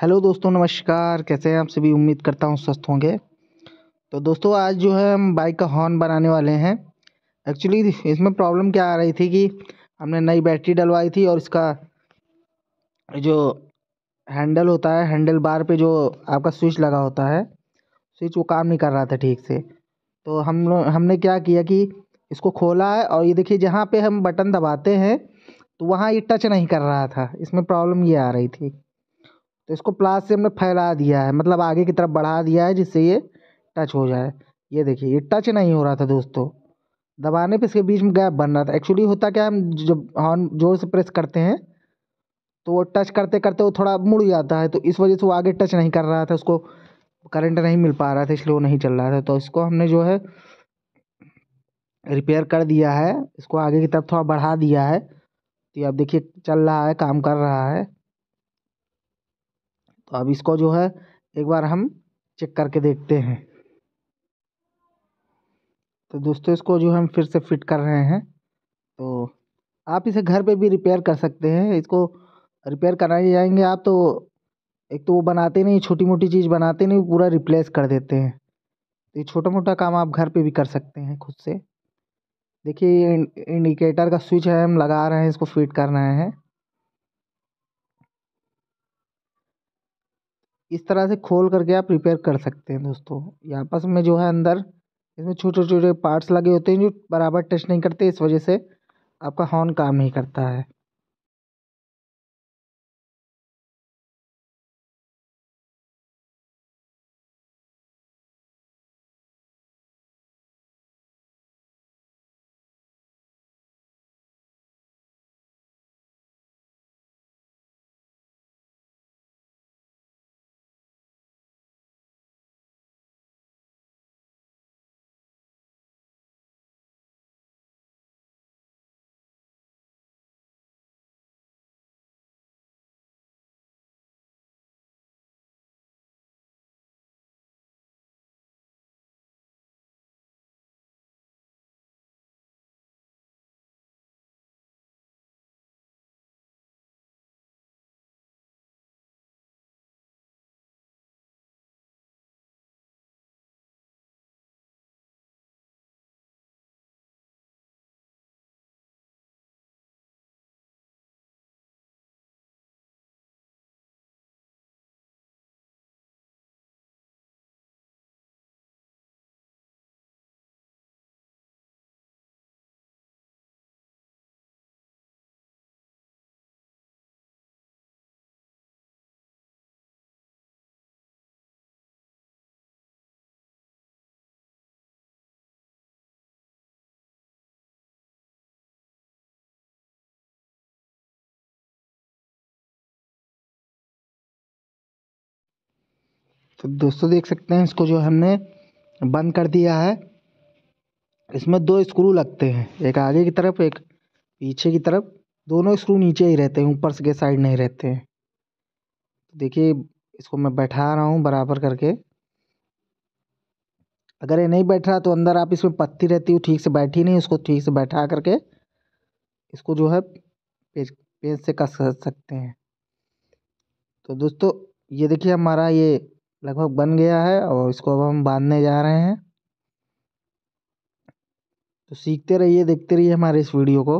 hello दोस्तों नमस्कार कैसे हैं आप सभी उम्मीद करता हूँ स्वस्थ होंगे तो दोस्तों आज जो है हम बाइक का हॉर्न बनाने वाले हैं एक्चुअली इसमें प्रॉब्लम क्या आ रही थी कि हमने नई बैटरी डलवाई थी और इसका जो हैंडल होता है हैंडल बार पे जो आपका स्विच लगा होता है स्विच वो काम नहीं कर रहा था ठीक से तो हम हमने क्या किया कि इसको खोला है और ये देखिए जहाँ पर हम बटन दबाते हैं तो वहाँ ये टच नहीं कर रहा था इसमें प्रॉब्लम ये आ रही थी तो इसको प्लास से हमने फैला दिया है मतलब आगे की तरफ बढ़ा दिया है जिससे ये टच हो जाए ये देखिए ये टच नहीं हो रहा था दोस्तों दबाने पे इसके बीच में गैप बन रहा था एक्चुअली होता क्या हम जब हॉर्न जोर से प्रेस करते हैं तो वो टच करते करते वो थोड़ा मुड़ जाता है तो इस वजह से वो आगे टच नहीं कर रहा था उसको करंट नहीं मिल पा रहा था इसलिए वो नहीं चल रहा था तो इसको हमने जो है रिपेयर कर दिया है इसको आगे की तरफ थोड़ा बढ़ा दिया है तो आप देखिए चल रहा है काम कर रहा है तो अब इसको जो है एक बार हम चेक करके देखते हैं तो दोस्तों इसको जो हम फिर से फिट कर रहे हैं तो आप इसे घर पे भी रिपेयर कर सकते हैं इसको रिपेयर कराने जाएंगे आप तो एक तो वो बनाते नहीं छोटी मोटी चीज़ बनाते नहीं पूरा रिप्लेस कर देते हैं तो ये छोटा मोटा काम आप घर पे भी कर सकते हैं खुद से देखिए इंडिकेटर का स्विच है हम लगा रहे हैं इसको फिट कर रहे हैं इस तरह से खोल करके आप रिपेयर कर सकते हैं दोस्तों यहाँ आपस में जो है अंदर इसमें छोटे छोटे पार्ट्स लगे होते हैं जो बराबर टच नहीं करते इस वजह से आपका हॉर्न काम नहीं करता है तो दोस्तों देख सकते हैं इसको जो हमने बंद कर दिया है इसमें दो स्क्रू लगते हैं एक आगे की तरफ एक पीछे की तरफ दोनों स्क्रू नीचे ही रहते हैं ऊपर से के साइड नहीं रहते हैं तो देखिए इसको मैं बैठा रहा हूँ बराबर करके अगर ये नहीं बैठ रहा तो अंदर आप इसमें पत्ती रहती हो ठीक से बैठी नहीं उसको ठीक से बैठा करके इसको जो है पेज पेज से कस सकते हैं तो दोस्तों ये देखिए हमारा ये लगभग बन गया है और इसको अब हम बांधने जा रहे हैं तो सीखते रहिए देखते रहिए हमारे इस वीडियो को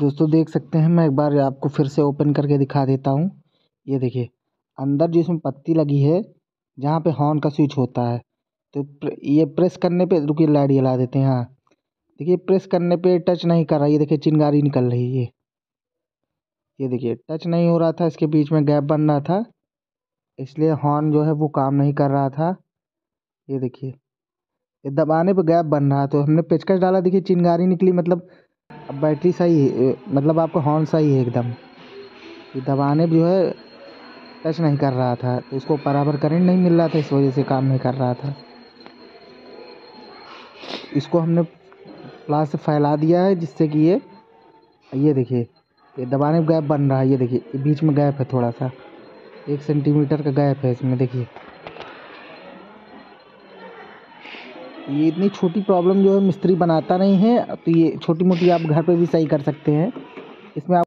दोस्तों देख सकते हैं मैं एक बार आपको फिर से ओपन करके दिखा देता हूँ ये देखिए अंदर जिसमें पत्ती लगी है जहाँ पे हॉर्न का स्विच होता है तो प्र, ये प्रेस करने पे रुकिए लाइट जला देते हैं हाँ देखिए प्रेस करने पे टच नहीं कर रहा ये देखिए चिंगारी निकल रही है ये देखिए टच नहीं हो रहा था इसके बीच में गैप बन रहा था इसलिए हॉर्न जो है वो काम नहीं कर रहा था ये देखिए ये दबाने पर गैप बन रहा तो हमने पेचकश डाला देखिए चिंगारी निकली मतलब अब बैटरी सही है मतलब आपका हॉर्न सही है एकदम ये दबाने जो है टच नहीं कर रहा था तो इसको बराबर करंट नहीं मिल रहा था इस वजह से काम नहीं कर रहा था इसको हमने प्लास से फैला दिया है जिससे कि ये ये देखिए ये दबाने गैप बन रहा है ये देखिए बीच में गैप है थोड़ा सा एक सेंटीमीटर का गैप है इसमें देखिए ये इतनी छोटी प्रॉब्लम जो है मिस्त्री बनाता नहीं है तो ये छोटी मोटी आप घर पे भी सही कर सकते हैं इसमें आप